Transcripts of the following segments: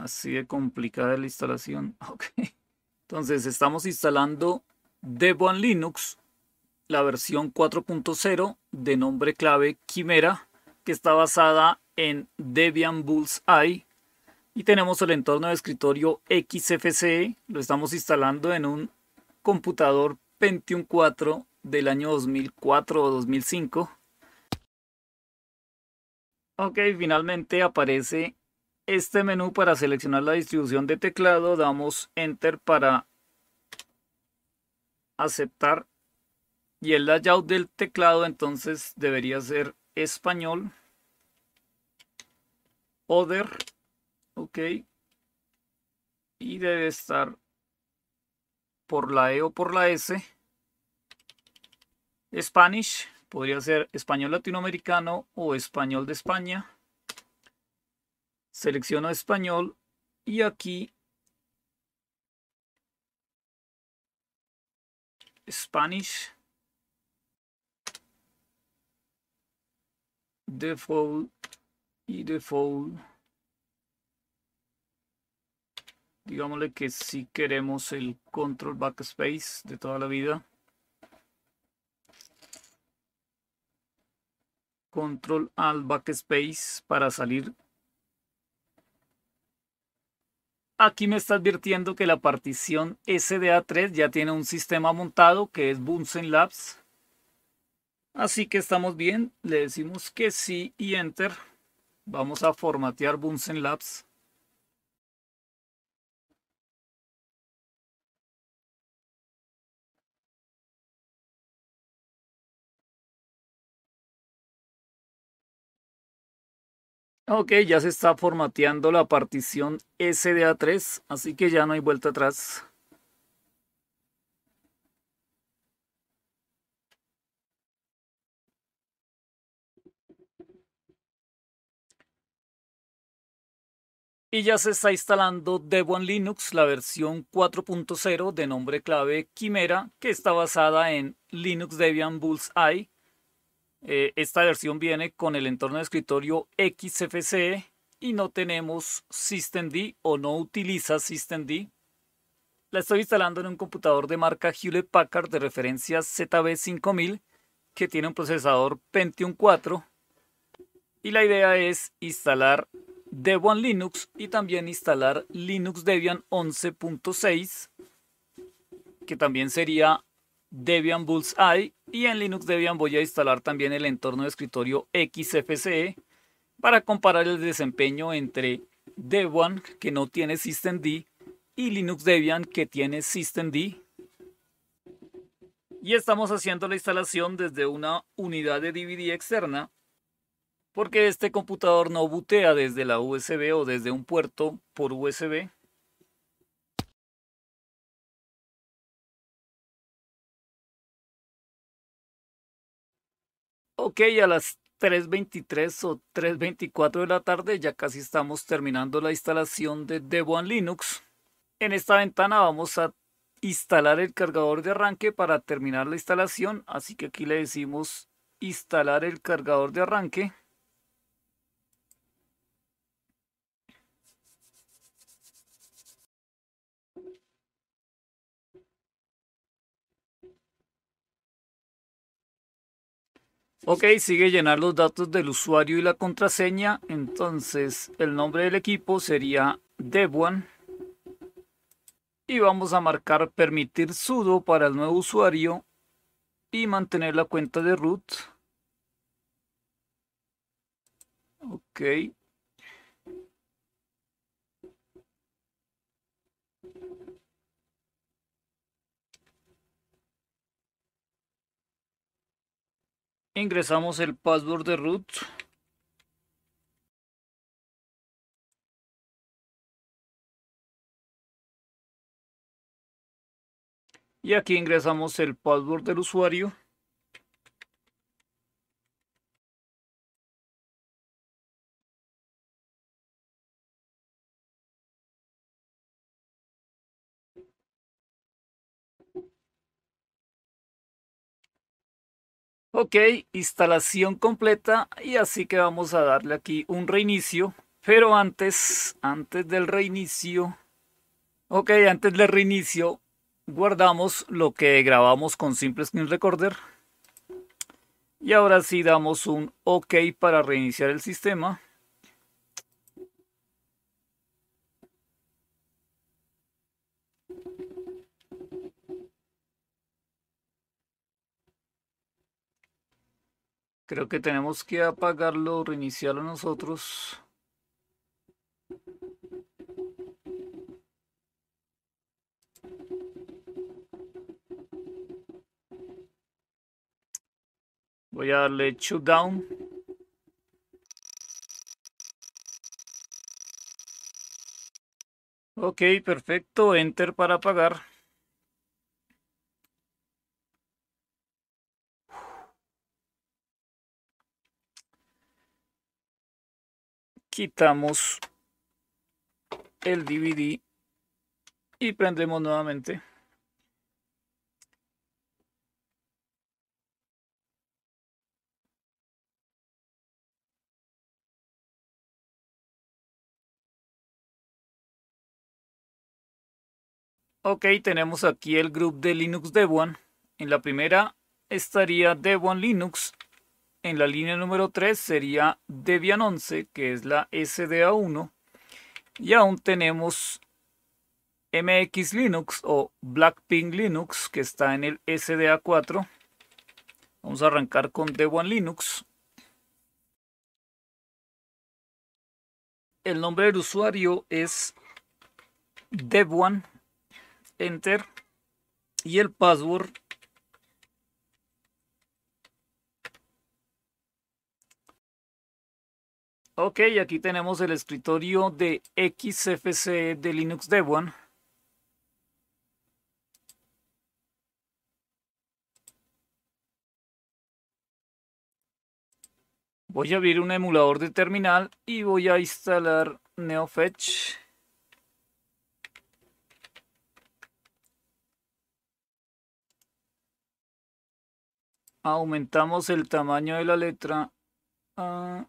Así de complicada la instalación. Ok. Entonces estamos instalando Debian Linux, la versión 4.0 de nombre clave Quimera, que está basada en Debian Bullseye. Y tenemos el entorno de escritorio XFCE. Lo estamos instalando en un computador Pentium 4 del año 2004 o 2005. Ok, finalmente aparece este menú para seleccionar la distribución de teclado, damos Enter para aceptar y el layout del teclado entonces debería ser español, other, ok, y debe estar por la E o por la S, Spanish, podría ser español latinoamericano o español de España selecciono español y aquí Spanish default y default digámosle que si queremos el control backspace de toda la vida control al backspace para salir Aquí me está advirtiendo que la partición SDA3 ya tiene un sistema montado que es Bunsen Labs. Así que estamos bien, le decimos que sí y Enter. Vamos a formatear Bunsen Labs. Ok, ya se está formateando la partición SDA3, así que ya no hay vuelta atrás. Y ya se está instalando Debian Linux, la versión 4.0 de nombre clave Quimera, que está basada en Linux Debian Bullseye, eh, esta versión viene con el entorno de escritorio XFCE y no tenemos systemd o no utiliza systemd. La estoy instalando en un computador de marca Hewlett Packard de referencia ZB5000 que tiene un procesador Pentium 4 y la idea es instalar Debian Linux y también instalar Linux Debian 11.6 que también sería Debian Bullseye y en Linux Debian voy a instalar también el entorno de escritorio XFCE para comparar el desempeño entre Debian que no tiene systemd y Linux Debian que tiene systemd. Y estamos haciendo la instalación desde una unidad de DVD externa porque este computador no butea desde la USB o desde un puerto por USB. Ok, a las 3.23 o 3.24 de la tarde ya casi estamos terminando la instalación de Debian Linux. En esta ventana vamos a instalar el cargador de arranque para terminar la instalación, así que aquí le decimos instalar el cargador de arranque. Ok, sigue llenar los datos del usuario y la contraseña. Entonces el nombre del equipo sería DevOne. Y vamos a marcar permitir sudo para el nuevo usuario y mantener la cuenta de root. Ok. Ingresamos el password de root. Y aquí ingresamos el password del usuario. Ok, instalación completa y así que vamos a darle aquí un reinicio. Pero antes, antes del reinicio, ok, antes del reinicio, guardamos lo que grabamos con Simple Screen Recorder. Y ahora sí damos un OK para reiniciar el sistema. Creo que tenemos que apagarlo, reiniciarlo nosotros. Voy a darle shutdown. Ok, perfecto. Enter para apagar. quitamos el DVD y prendemos nuevamente. Ok, tenemos aquí el grupo de Linux Debian. En la primera estaría Debian Linux en la línea número 3 sería Debian 11, que es la SDA1. Y aún tenemos MX Linux o Blackpink Linux, que está en el SDA4. Vamos a arrancar con Debian Linux. El nombre del usuario es Debian. Enter. Y el password Ok, aquí tenemos el escritorio de XFCE de Linux Debian. Voy a abrir un emulador de terminal y voy a instalar NeoFetch. Aumentamos el tamaño de la letra. a... Ah,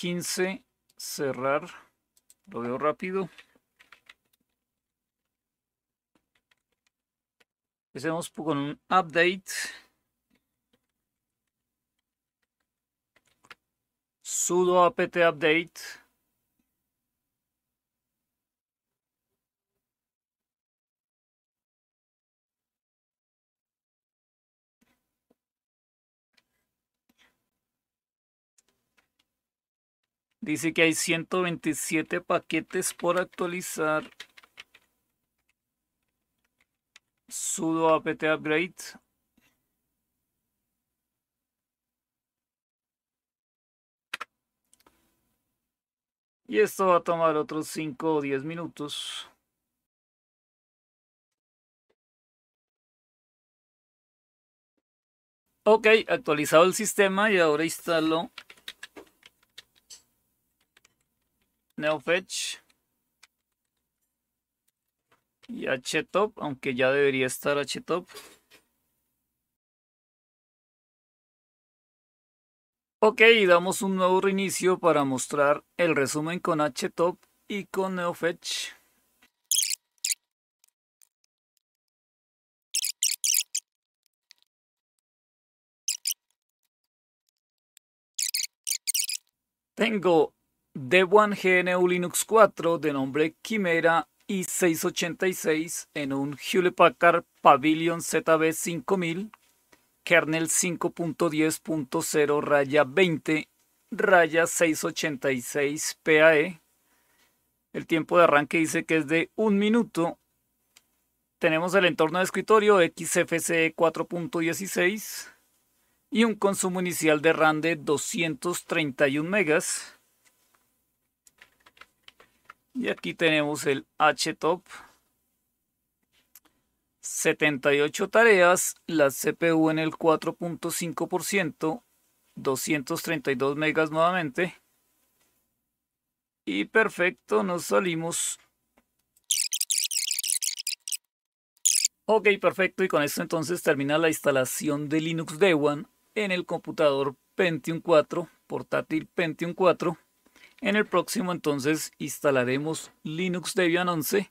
15, cerrar, lo veo rápido. Empecemos con un update. sudo apt update Dice que hay 127 paquetes por actualizar. Sudo apt upgrade. Y esto va a tomar otros 5 o 10 minutos. Ok, actualizado el sistema y ahora instalo NeoFetch y HTOP, aunque ya debería estar HTOP. Ok, damos un nuevo reinicio para mostrar el resumen con HTOP y con NeoFetch. Tengo Debian GNU Linux 4 de nombre Quimera y 686 en un Hewlett Packard Pavilion ZB 5000, kernel 5.10.0 raya 20 686 PAE. El tiempo de arranque dice que es de un minuto. Tenemos el entorno de escritorio XFCE 4.16 y un consumo inicial de RAM de 231 MB. Y aquí tenemos el HTOP. 78 tareas, la CPU en el 4.5%, 232 megas nuevamente. Y perfecto, nos salimos. Ok, perfecto. Y con esto entonces termina la instalación de Linux Debian en el computador Pentium 4, portátil Pentium 4. En el próximo entonces instalaremos Linux Debian 11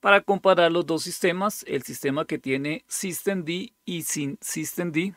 para comparar los dos sistemas, el sistema que tiene systemd y sin systemd